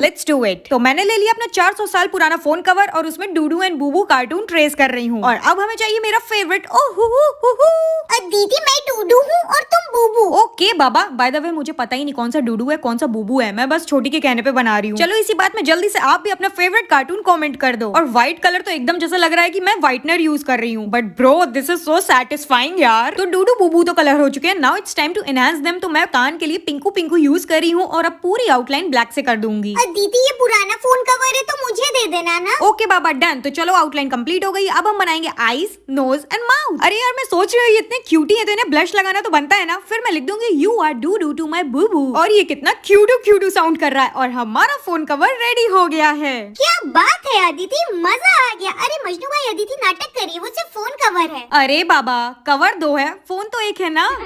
let's do it तो मैंने ले लिया अपना 400 साल पुराना फोन कवर और उसमें Dudu and Bubu cartoon trace कर रही हूँ और अब हमें चाहिए मेरा फेवरेट ओ हु, दीदी मैं ओके बाबा बाय द वे मुझे पता ही नहीं कौन सा डूडू है कौन सा बुबू है मैं बस छोटी के कहने पे बना रही हूँ चलो इसी बात में जल्दी से आप भी अपना फेवरेट कार्टून कॉमेंट कर दो और व्हाइट कलर तो एकदम जैसा लग रहा है की मैं व्हाइटनर यूज कर रही हूँ but bro this is so satisfying यार तो डूडू बुबू तो कलर हो चुके हैं now it's time to enhance them तो मैं कान के लिए पिंकू पिंकू यूज कर रही हूँ और अब पूरी आउटलाइन ब्लैक से कर दूंगी दीदी ये पुराना बनाना ओके ओके बाबा डन तो चलो आउटलाइन कंप्लीट हो गई अब हम बनाएंगे आईज नोज एंड माउथ अरे यार मैं सोच रही हूँ इतने क्यूटी है तो इन्हें ब्लश लगाना तो बनता है ना फिर मैं लिख दूंगी you are Dudu to my Bubu और ये कितना क्यूटू क्यूटू साउंड कर रहा है और हमारा फोन कवर रेडी हो गया है क्या बात है अदिति मजा आ गया अरे मजनू भाई अदिति नाटक करिए वो सिर्फ फोन कवर है अरे बाबा कवर दो है फोन तो एक है ना